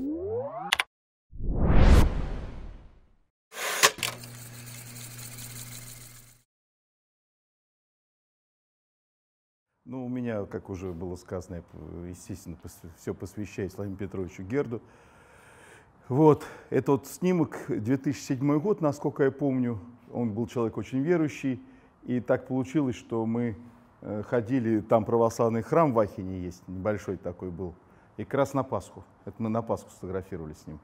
Ну, у меня, как уже было сказано, я, э, естественно, все посвящаю Славе Петровичу Герду. Вот, это вот снимок 2007 год, насколько я помню. Он был человек очень верующий. И так получилось, что мы э, ходили, там православный храм в Ахине есть, небольшой такой был – и как раз на Пасху. Это мы на Пасху сфотографировали с ним.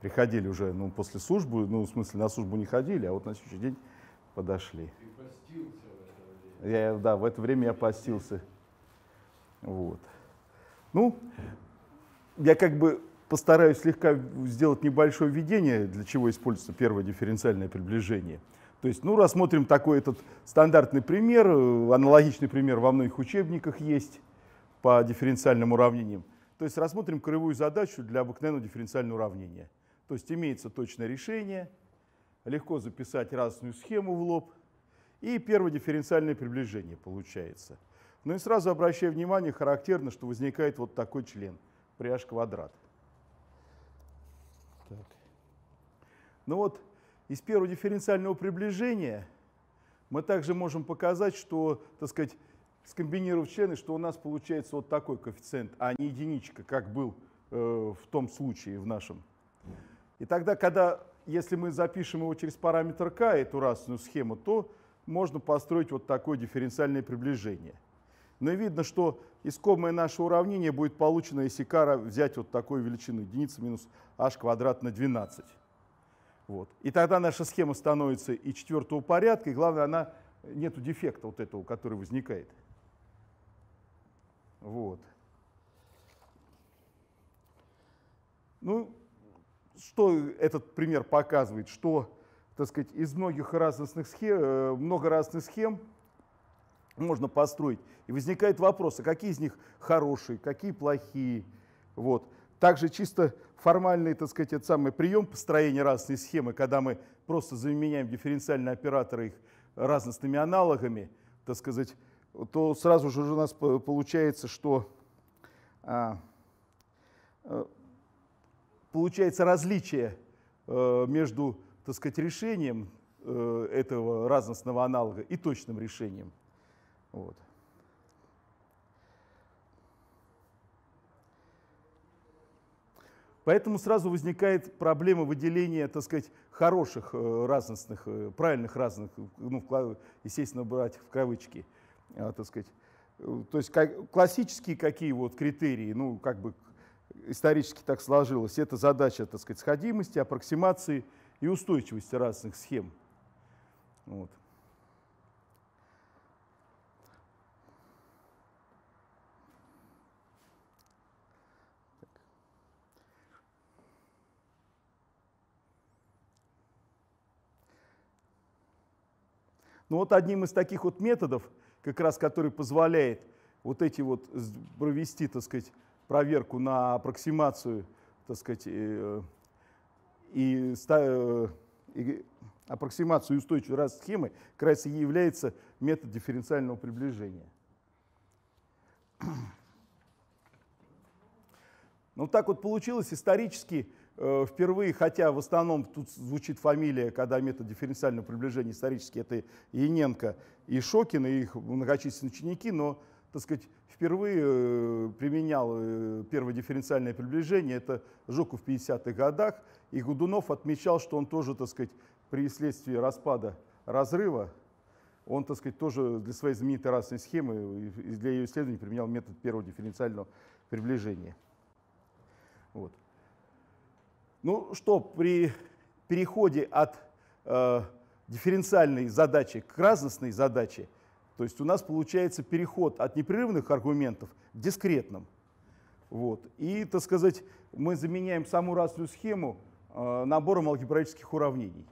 Приходили уже ну, после службы, ну, в смысле, на службу не ходили, а вот на следующий день подошли. Я, да, в это время я постился. Вот. Ну, я как бы постараюсь слегка сделать небольшое введение, для чего используется первое дифференциальное приближение. То есть, ну, рассмотрим такой этот стандартный пример, аналогичный пример во многих учебниках есть по дифференциальным уравнениям. То есть рассмотрим краевую задачу для обыкновенного дифференциального уравнения. То есть имеется точное решение, легко записать разную схему в лоб, и первое дифференциальное приближение получается. Ну и сразу обращая внимание, характерно, что возникает вот такой член при h квадрат. Так. Ну вот, из первого дифференциального приближения мы также можем показать, что, так сказать, скомбинировав члены, что у нас получается вот такой коэффициент, а не единичка, как был э, в том случае в нашем. И тогда, когда, если мы запишем его через параметр k, эту расную схему, то можно построить вот такое дифференциальное приближение. Но видно, что искомое наше уравнение будет получено, если k взять вот такую величину, единица минус h квадрат на 12. Вот. И тогда наша схема становится и четвертого порядка, и главное, она нету дефекта вот этого, который возникает. Вот. Ну, что этот пример показывает? Что, так сказать, из многих разных схем, много разных схем можно построить. И возникает вопрос, а какие из них хорошие, какие плохие? Вот. Также чисто формальный, так сказать, этот самый прием построения разной схемы, когда мы просто заменяем дифференциальные операторы их разностными аналогами, так сказать, то сразу же у нас получается, что а, э, получается различие э, между, так сказать, решением э, этого разностного аналога и точным решением. Вот. Поэтому сразу возникает проблема выделения, так сказать, хороших разностных, правильных разных, ну, естественно, брать в кавычки – а, так сказать, э, то есть как, классические какие вот критерии, ну, как бы исторически так сложилось, это задача, так сказать, сходимости, аппроксимации и устойчивости разных схем. Вот. ну вот одним из таких вот методов как раз который позволяет вот эти вот провести, так сказать, проверку на аппроксимацию, так сказать, э, и, и, э, и аппроксимацию устойчивой раз схемы, как раз и является метод дифференциального приближения. Ну, так вот получилось исторически, Э, впервые, хотя в основном тут звучит фамилия, когда метод дифференциального приближения исторически, это Иененко и Шокин, и их многочисленные ученики, но, так сказать, впервые э, применял э, первое дифференциальное приближение, это Жуков в 50-х годах, и Гудунов отмечал, что он тоже, так сказать, при следствии распада разрыва, он, так сказать, тоже для своей знаменитой расовой схемы и для ее исследований применял метод первого дифференциального приближения. Вот. Ну что, при переходе от э, дифференциальной задачи к разностной задаче, то есть у нас получается переход от непрерывных аргументов к дискретным. Вот. И, так сказать, мы заменяем саму разную схему э, набором алгебраических уравнений.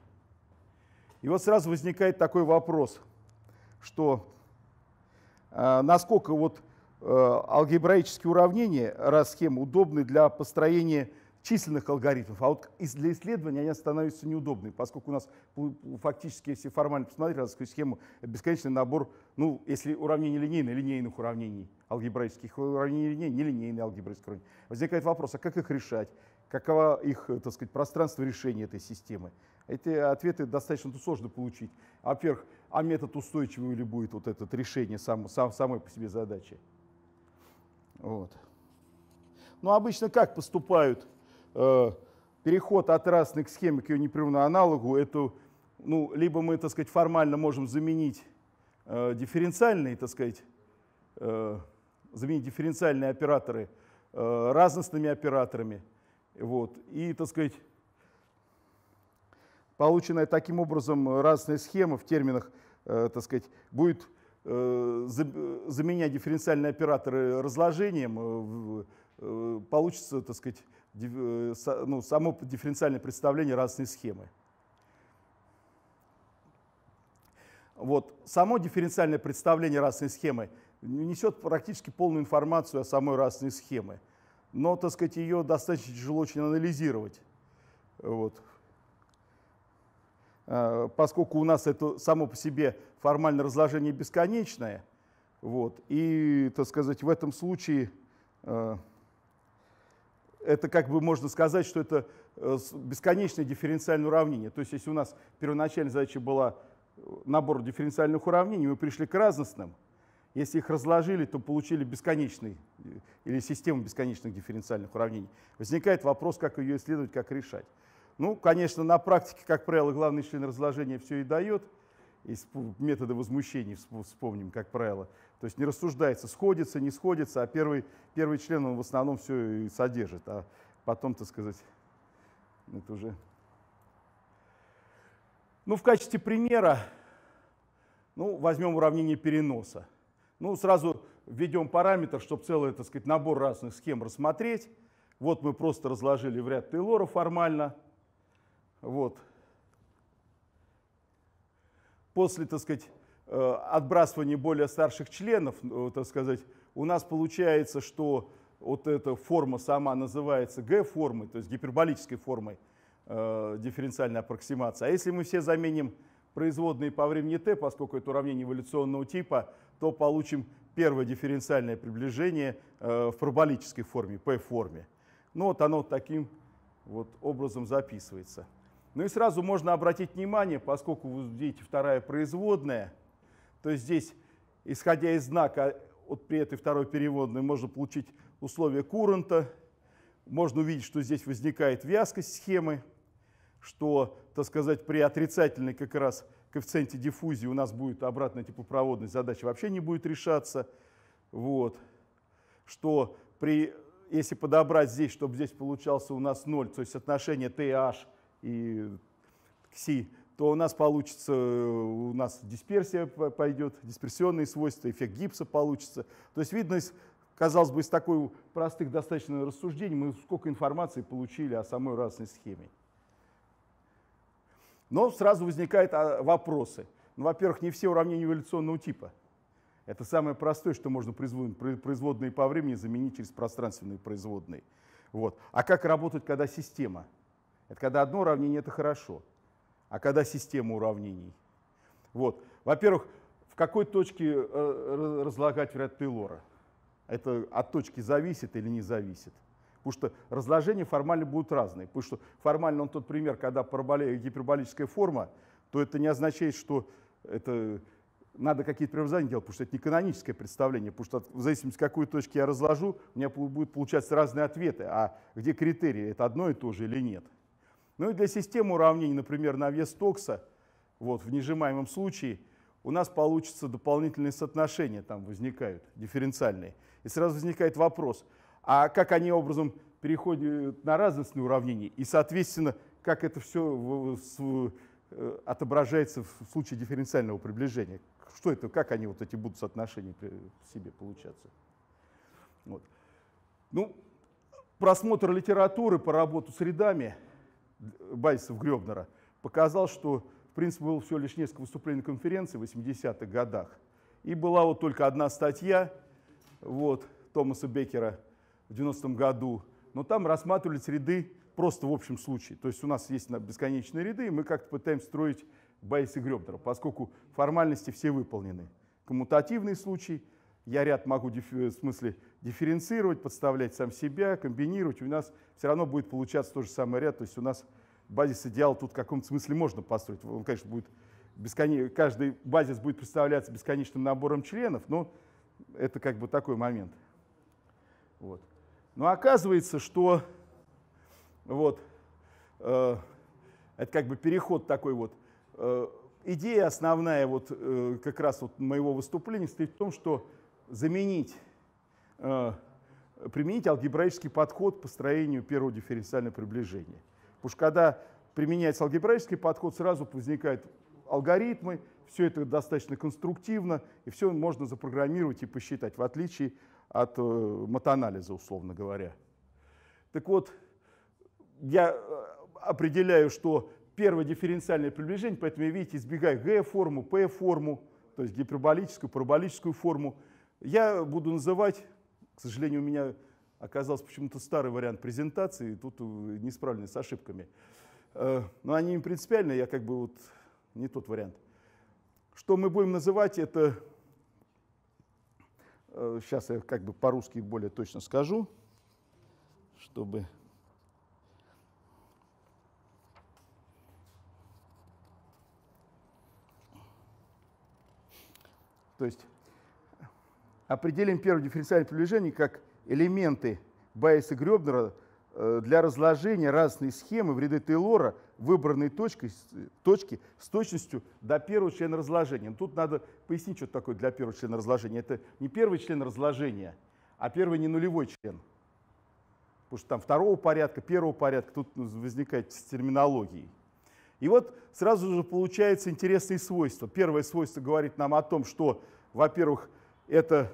И вот сразу возникает такой вопрос, что э, насколько вот, э, алгебраические уравнения раз схемы удобны для построения численных алгоритмов, а вот для исследования они становятся неудобными, поскольку у нас фактически, если формально посмотреть разовскую схему, бесконечный набор, ну, если уравнение линейное, линейных уравнений алгебраических, уравнений линейных, нелинейные алгебраические уравнения. Возникает вопрос, а как их решать? Каково их, так сказать, пространство решения этой системы? Эти ответы достаточно сложно получить. Во-первых, а метод устойчивый ли будет вот это решение сам, сам, самой по себе задачи? Вот. Но ну, обычно как поступают Э, переход от разных схем к ее непрерывному аналогу, эту, ну, либо мы, так сказать, формально можем заменить э, дифференциальные, так сказать, э, заменить дифференциальные операторы разностными операторами, вот, и, так сказать, полученная таким образом разная схема в терминах, э, так сказать, будет э, заменять дифференциальные операторы разложением, э, э, получится, так сказать, Э, ну, само дифференциальное представление разной схемы. Вот, само дифференциальное представление расной схемы несет практически полную информацию о самой расной схеме, но, так сказать, ее достаточно тяжело очень анализировать. Вот. А, поскольку у нас это само по себе формальное разложение бесконечное, вот, и, так сказать, в этом случае э, это как бы можно сказать, что это э, бесконечное дифференциальное уравнение. То есть если у нас первоначальная задача была э, набор дифференциальных уравнений, мы пришли к разностным, если их разложили, то получили бесконечный э, или систему бесконечных дифференциальных уравнений. Возникает вопрос, как ее исследовать, как решать. Ну, конечно, на практике, как правило, главный член разложения все и дает. Из метода возмущений вспомним, как правило, то есть не рассуждается, сходится, не сходится, а первый, первый член он в основном все и содержит. А потом, так сказать, это уже... Ну, в качестве примера, ну, возьмем уравнение переноса. Ну, сразу введем параметр, чтобы целый, так сказать, набор разных схем рассмотреть. Вот мы просто разложили в ряд Тейлора формально. Вот. После, так сказать, Э, отбрасывание более старших членов, э, так сказать, у нас получается, что вот эта форма сама называется Г-формой, то есть гиперболической формой э, дифференциальной аппроксимации. А если мы все заменим производные по времени t, поскольку это уравнение эволюционного типа, то получим первое дифференциальное приближение э, в параболической форме, п форме Ну вот оно таким вот образом записывается. Ну и сразу можно обратить внимание, поскольку вы видите вторая производная – то есть здесь, исходя из знака, вот при этой второй переводной можно получить условия куранта, можно увидеть, что здесь возникает вязкость схемы, что, так сказать, при отрицательной как раз коэффициенте диффузии у нас будет обратная теплопроводность, задача вообще не будет решаться. Вот. Что при, если подобрать здесь, чтобы здесь получался у нас 0, то есть отношение TH и к Си то у нас получится, э, у нас дисперсия пойдет, дисперсионные свойства, эффект гипса получится. То есть видно, из, казалось бы, из такой простых достаточно рассуждений мы сколько информации получили о самой разной схеме. Но сразу возникают а, вопросы. Ну, во-первых, не все уравнения эволюционного типа. Это самое простое, что можно производные по времени заменить через пространственные производные. Вот. А как работать, когда система? Это когда одно уравнение – это хорошо – а когда система уравнений. Вот. Во-первых, в какой точке э, разлагать вряд Тейлора? Это от точки зависит или не зависит. Потому что разложения формально будут разные. Потому что формально он тот пример, когда параболи... гиперболическая форма, то это не означает, что это надо какие-то преобразования делать, потому что это не каноническое представление, потому что в зависимости от какой точки я разложу, у меня будут получаться разные ответы, а где критерии, это одно и то же или нет. Ну и для системы уравнений, например, на вес токса, вот, в нежимаемом случае, у нас получится дополнительные соотношения там возникают, дифференциальные. И сразу возникает вопрос, а как они образом переходят на разностные уравнения, и, соответственно, как это все э, отображается в случае дифференциального приближения. Что это, как они вот эти будут соотношения при себе получаться? Вот. Ну, просмотр литературы по работе с рядами – Байсов Гребнера, показал, что, в принципе, было все лишь несколько выступлений конференции в 80-х годах. И была вот только одна статья вот, Томаса Бекера в 90-м году, но там рассматривались ряды просто в общем случае. То есть у нас есть бесконечные ряды, и мы как-то пытаемся строить Байса Гребнера, поскольку формальности все выполнены. Коммутативный случай, я ряд могу э, в смысле дифференцировать, подставлять сам себя, комбинировать, у нас все равно будет получаться тот же самый ряд, то есть у нас базис идеал тут в каком-то смысле можно построить. Он, конечно, будет бескон... каждый базис будет представляться бесконечным набором членов, но это как бы такой момент. Вот. Но оказывается, что вот, э, это как бы переход такой вот. Э, идея основная вот, э, как раз вот моего выступления стоит в том, что заменить, э, применить алгебраический подход к построению первого дифференциального приближения. Потому что когда применяется алгебраический подход, сразу возникают алгоритмы, все это достаточно конструктивно, и все можно запрограммировать и посчитать, в отличие от э, матанализа, условно говоря. Так вот, я э, определяю, что первое дифференциальное приближение, поэтому видите, избегаю Г-форму, П-форму, то есть гиперболическую, параболическую форму, я буду называть, к сожалению, у меня оказался почему-то старый вариант презентации, тут э, не справлены с ошибками. Э, но они им принципиальны. я как бы вот не тот вариант. Что мы будем называть, это... Сейчас э, я как бы по-русски более точно скажу, чтобы То есть определим первое дифференциальное приближение как элементы Байеса Гребнера э, для разложения разной схемы в ряды Тейлора выбранной точки точки с точностью до первого члена разложения. Но ну, тут надо пояснить, что такое для первого члена разложения. Это не первый член разложения, а первый не нулевой член. Потому что там второго порядка, первого порядка, тут возникает с терминологией. И вот сразу же получается интересные свойства. Первое свойство говорит нам о том, что, во-первых, это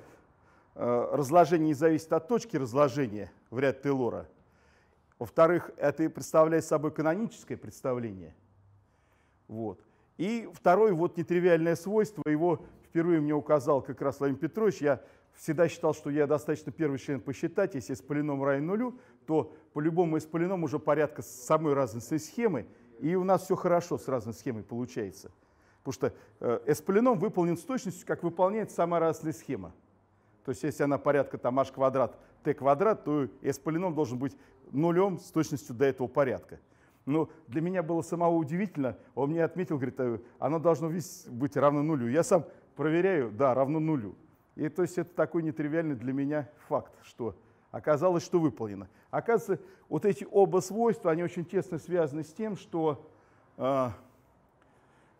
э, разложение не зависит от точки разложения в ряд Тейлора. Во-вторых, это представляет собой каноническое представление. Вот. И второе, вот нетривиальное свойство, его впервые мне указал как раз Владимир Петрович. Я всегда считал, что я достаточно первый член посчитать. Если с полином равен нулю, то по любому из полином уже порядка самой разностной схемы. И у нас все хорошо с разной схемой получается. Потому что э, S-полином выполнен с точностью, как выполняет самая разная схема. То есть если она порядка там h квадрат, t квадрат, то S-полином должен быть нулем с точностью до этого порядка. Но ну, для меня было самого удивительно, он мне отметил, говорит, э, оно должно быть равно нулю. Я сам проверяю, да, равно нулю. И то есть это такой нетривиальный для меня факт, что оказалось, что выполнено. Оказывается, вот эти оба свойства, они очень тесно связаны с тем, что э,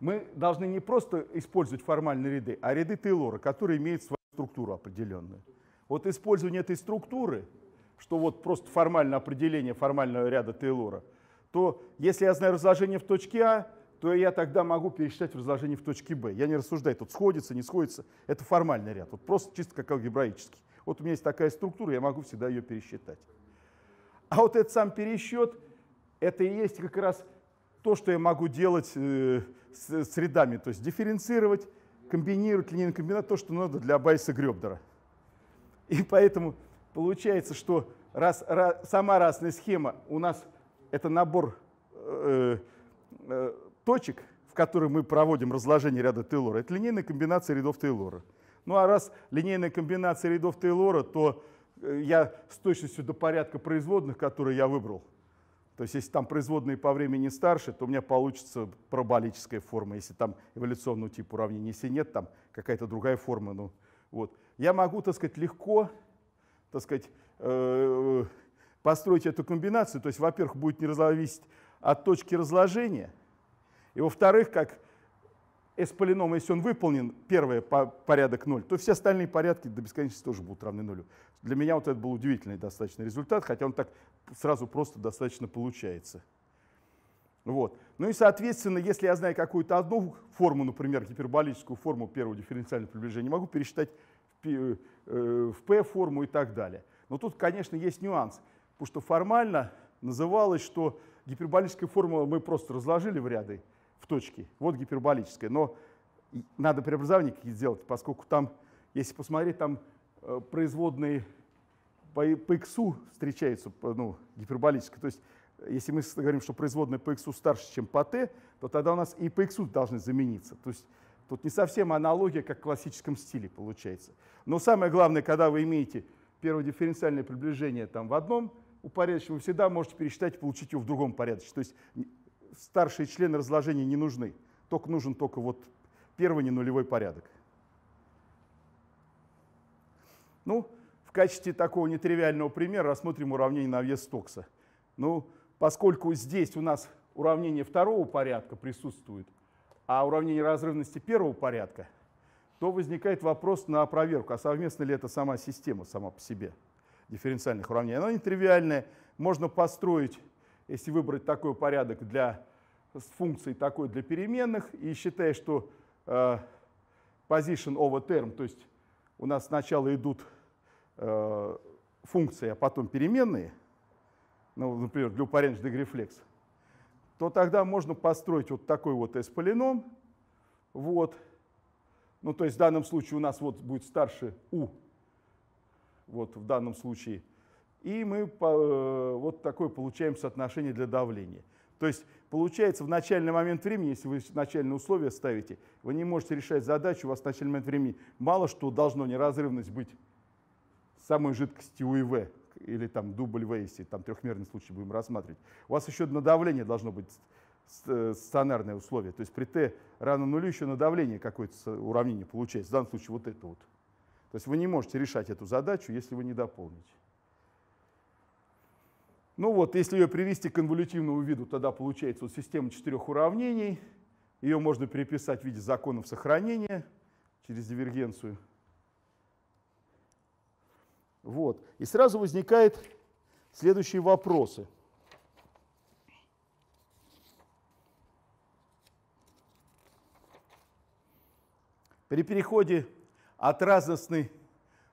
мы должны не просто использовать формальные ряды, а ряды Тейлора, которые имеют свою структуру определенную. Вот использование этой структуры, что вот просто формальное определение формального ряда Тейлора, то если я знаю разложение в точке А, то я тогда могу пересчитать в разложении в точке Б. Я не рассуждаю, тут сходится, не сходится. Это формальный ряд, вот просто чисто как алгебраический. Вот у меня есть такая структура, я могу всегда ее пересчитать. А вот этот сам пересчет, это и есть как раз то, что я могу делать э, с, с рядами, то есть дифференцировать, комбинировать линейный комбинат, то, что надо для Байса Гребдера. И поэтому получается, что раз, раз, сама разная схема у нас это набор э, э, точек, в которые мы проводим разложение ряда Тейлора. Это линейная комбинация рядов Тейлора. Ну а раз линейная комбинация рядов Тейлора, то э, я с точностью до порядка производных, которые я выбрал, то есть если там производные по времени старше, то у меня получится параболическая форма. Если там эволюционного типа уравнения, если нет, там какая-то другая форма. Ну, вот. Я могу, так сказать, легко так сказать, э, э построить эту комбинацию. То есть, во-первых, будет не зависеть от точки разложения. И во-вторых, как S-полином, если он выполнен, первый по порядок 0, то все остальные порядки до бесконечности тоже будут равны нулю. Для меня вот это был удивительный достаточно результат, хотя он так сразу просто достаточно получается. Вот. Ну и, соответственно, если я знаю какую-то одну форму, например, гиперболическую форму первого дифференциального приближения, могу пересчитать в э, P-форму и так далее. Но тут, конечно, есть нюанс, потому что формально называлось, что гиперболическая формула мы просто разложили в ряды, в точке, Вот гиперболическая. Но надо преобразование сделать, поскольку там, если посмотреть, там э, производные по, по X встречается ну, гиперболическая То есть если мы говорим, что производная по X старше, чем по T, то тогда у нас и по X должны замениться. То есть тут не совсем аналогия, как в классическом стиле получается. Но самое главное, когда вы имеете первое дифференциальное приближение там, в одном упорядоченном, вы всегда можете пересчитать и получить его в другом порядке. То есть старшие члены разложения не нужны. Только нужен только вот первый ненулевой порядок. Ну, качестве такого нетривиального примера рассмотрим уравнение на вес токса. Ну, поскольку здесь у нас уравнение второго порядка присутствует, а уравнение разрывности первого порядка, то возникает вопрос на проверку, а совместна ли это сама система сама по себе дифференциальных уравнений. Она нетривиальная, можно построить, если выбрать такой порядок для функций, такой для переменных, и считая, что э, position over term, то есть у нас сначала идут Э, функции, а потом переменные, ну, например, для упорядочных дегрефлекс, то тогда можно построить вот такой вот S-полином. Вот. Ну, то есть в данном случае у нас вот будет старше U, вот в данном случае. И мы по, э, вот такое получаем соотношение для давления. То есть получается в начальный момент времени, если вы начальные условия ставите, вы не можете решать задачу, у вас в начальный момент времени мало что должно неразрывность быть самой жидкости УИВ или там дубль В, если там трехмерный случай будем рассматривать. У вас еще на давление должно быть стационарное условие. То есть при Т равно нулю еще на давление какое-то уравнение получается. В данном случае вот это вот. То есть вы не можете решать эту задачу, если вы не дополните. Ну вот, если ее привести к конволютивному виду, тогда получается вот система четырех уравнений. Ее можно переписать в виде законов сохранения через дивергенцию. Вот. И сразу возникают следующие вопросы. При переходе от разностной,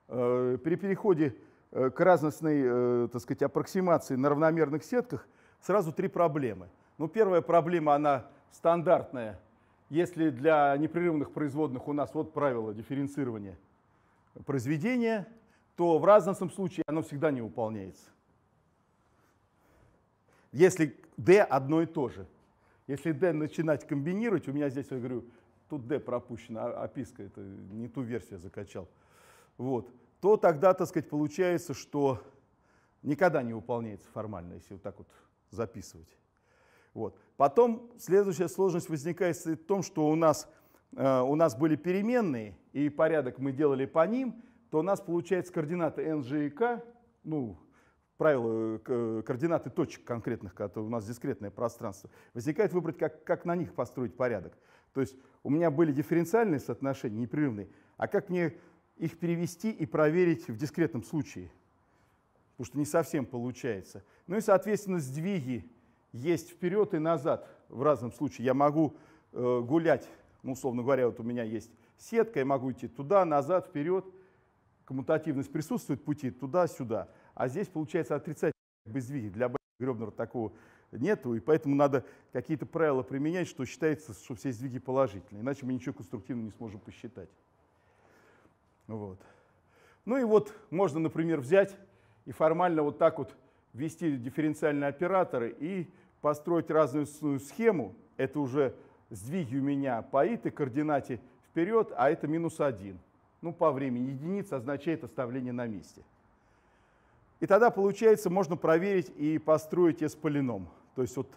э, при переходе э, к разностной, э, так сказать, аппроксимации на равномерных сетках сразу три проблемы. Ну, первая проблема, она стандартная. Если для непрерывных производных у нас вот правило дифференцирования произведения – то в разном случае оно всегда не выполняется. Если D одно и то же. Если D начинать комбинировать, у меня здесь, я говорю, тут D пропущена, описка, это не ту версию я закачал. Вот. То тогда, так сказать, получается, что никогда не выполняется формально, если вот так вот записывать. Вот. Потом следующая сложность возникает в том, что у нас, э, у нас были переменные, и порядок мы делали по ним, то у нас получается координаты НЖИК, ну, правило э, координаты точек конкретных, когда у нас дискретное пространство, возникает выбрать, как, как на них построить порядок. То есть у меня были дифференциальные соотношения, непрерывные, а как мне их перевести и проверить в дискретном случае? Потому что не совсем получается. Ну и, соответственно, сдвиги есть вперед и назад в разном случае. Я могу э, гулять, ну, условно говоря, вот у меня есть сетка, я могу идти туда, назад, вперед – коммутативность присутствует, пути туда-сюда. А здесь получается отрицательный бездвиг. Для Гребнера такого нету, и поэтому надо какие-то правила применять, что считается, что все сдвиги положительные, иначе мы ничего конструктивного не сможем посчитать. Вот. Ну и вот можно, например, взять и формально вот так вот ввести дифференциальные операторы и построить разную схему. Это уже сдвиги у меня по и координате вперед, а это минус один ну, по времени единица означает оставление на месте. И тогда, получается, можно проверить и построить S-полином. То есть вот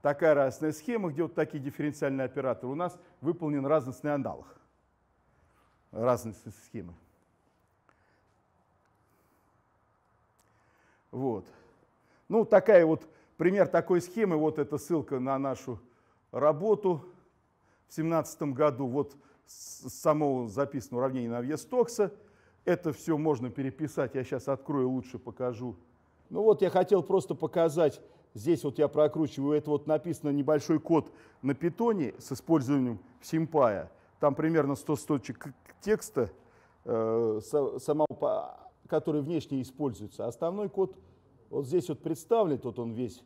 такая разная схема, где вот такие дифференциальные операторы у нас выполнен разностный аналог разностной схемы. Вот. Ну, такая вот, пример такой схемы, вот эта ссылка на нашу работу в 2017 году. Вот само записано уравнение на вес токса. Это все можно переписать, я сейчас открою, лучше покажу. Ну вот я хотел просто показать, здесь вот я прокручиваю, это вот написано небольшой код на питоне с использованием симпая. Там примерно 100 строчек текста, э, самого, который внешне используется. Основной код вот здесь вот представлен, вот он весь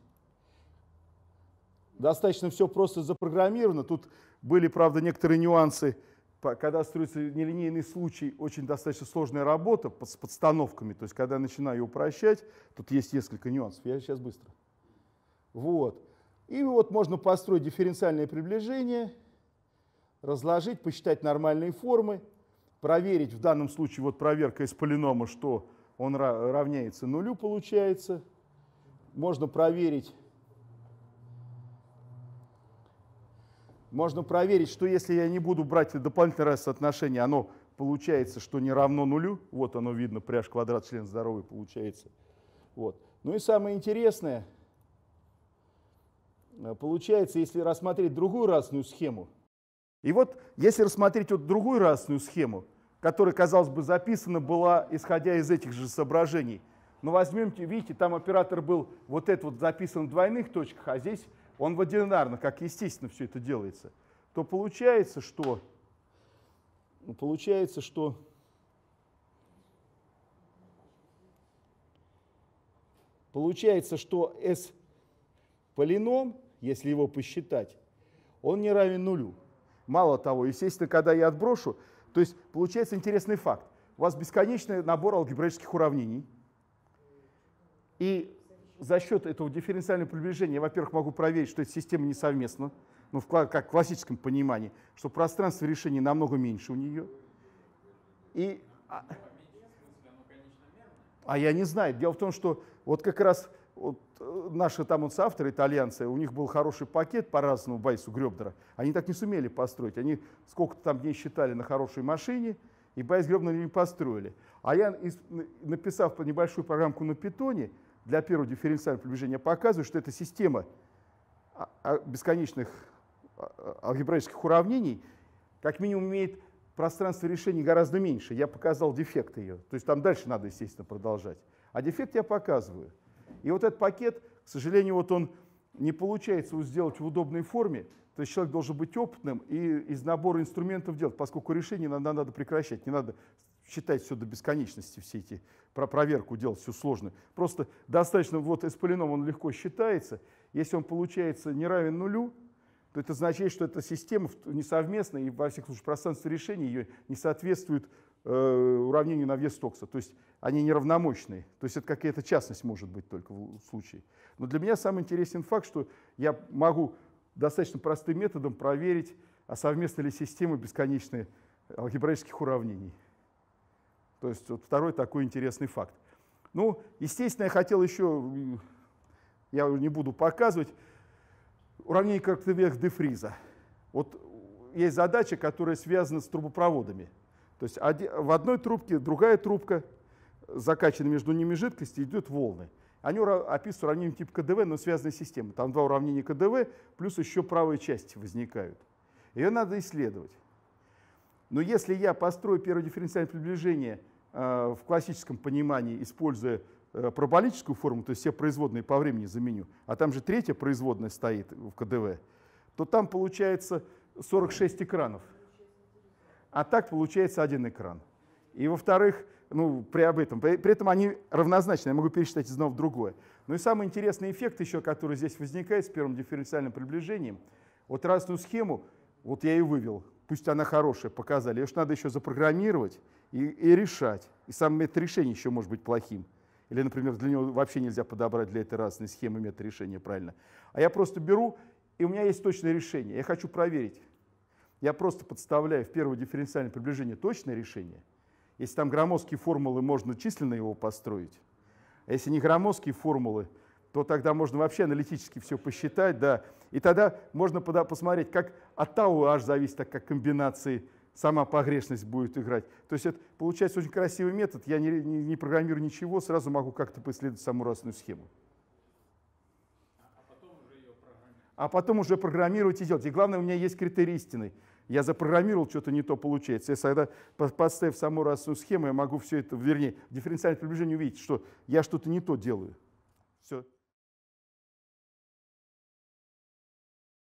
достаточно все просто запрограммировано. Тут были, правда, некоторые нюансы когда строится нелинейный случай, очень достаточно сложная работа с подстановками. То есть, когда я начинаю упрощать, тут есть несколько нюансов. Я сейчас быстро. Вот. И вот можно построить дифференциальное приближение, разложить, посчитать нормальные формы, проверить, в данном случае вот проверка из полинома, что он равняется нулю получается. Можно проверить Можно проверить, что если я не буду брать дополнительное соотношение, оно получается, что не равно нулю. Вот оно видно, пряж квадрат член здоровый получается. Вот. Ну и самое интересное, э, получается, если рассмотреть другую разную схему, и вот если рассмотреть вот другую разную схему, которая, казалось бы, записана была, исходя из этих же соображений, но ну, возьмем, видите, там оператор был вот этот вот записан в двойных точках, а здесь он в одинарно, как естественно все это делается, то получается, что получается, что получается, что S полином, если его посчитать, он не равен нулю. Мало того, естественно, когда я отброшу, то есть получается интересный факт. У вас бесконечный набор алгебраических уравнений, и за счет этого дифференциального приближения, я, во-первых, могу проверить, что эта система не совместна, ну, в, как в классическом понимании, что пространство решения намного меньше у нее. И, а, а я не знаю. Дело в том, что вот как раз вот э, наши там вот соавторы, итальянцы, у них был хороший пакет по разному Байсу Гребдера, Они так не сумели построить. Они сколько-то там дней считали на хорошей машине, и Байс Гребдера не построили. А я, написав небольшую программку на питоне, для первого дифференциального приближения показываю, что эта система а, а, бесконечных а, алгебраических уравнений как минимум имеет пространство решений гораздо меньше. Я показал дефект ее. То есть там дальше надо, естественно, продолжать. А дефект я показываю. И вот этот пакет, к сожалению, вот он не получается его сделать в удобной форме. То есть человек должен быть опытным и из набора инструментов делать, поскольку решение надо, надо прекращать. Не надо считать все до бесконечности, все эти, про проверку делать все сложно. Просто достаточно, вот эсполином он легко считается, если он получается не равен нулю, то это означает, что эта система несовместна и во всех случаях пространство решения ее не соответствует э, уравнению на вес токса. То есть они неравномощные. То есть это какая-то частность может быть только в случае. Но для меня самый интересен факт, что я могу достаточно простым методом проверить, а совместна ли система бесконечная алгебраических уравнений. То есть вот второй такой интересный факт. Ну, естественно, я хотел еще, я не буду показывать, уравнение Картевех де Фриза. Вот есть задача, которая связана с трубопроводами. То есть в одной трубке другая трубка, закачана между ними жидкость, и идут волны. Они описывают уравнение типа КДВ, но связанные системы. Там два уравнения КДВ, плюс еще правая часть возникают. Ее надо исследовать. Но если я построю первое дифференциальное приближение – Э, в классическом понимании, используя э, параболическую форму, то есть все производные по времени заменю, а там же третья производная стоит в КДВ, то там получается 46 экранов. А так получается один экран. И во-вторых, ну, при об этом, при, этом они равнозначны, я могу пересчитать из одного в другое. Ну и самый интересный эффект еще, который здесь возникает с первым дифференциальным приближением, вот разную схему, вот я и вывел, пусть она хорошая, показали. Ее же надо еще запрограммировать и, и решать. И сам метод решения еще может быть плохим. Или, например, для него вообще нельзя подобрать для этой разной схемы метод решения правильно. А я просто беру, и у меня есть точное решение. Я хочу проверить. Я просто подставляю в первое дифференциальное приближение точное решение. Если там громоздкие формулы, можно численно его построить. А если не громоздкие формулы, то тогда можно вообще аналитически все посчитать, да, и тогда можно посмотреть, как от тау аж зависит, так как комбинации сама погрешность будет играть. То есть это получается очень красивый метод. Я не, не, не программирую ничего, сразу могу как-то поисследовать саму разную схему. А потом уже программировать и делать. И главное, у меня есть критерий истины. Я запрограммировал, что-то не то получается. Если тогда, поставив саму разную схему, я могу все это, вернее, дифференциальное приближение увидеть, что я что-то не то делаю. Все.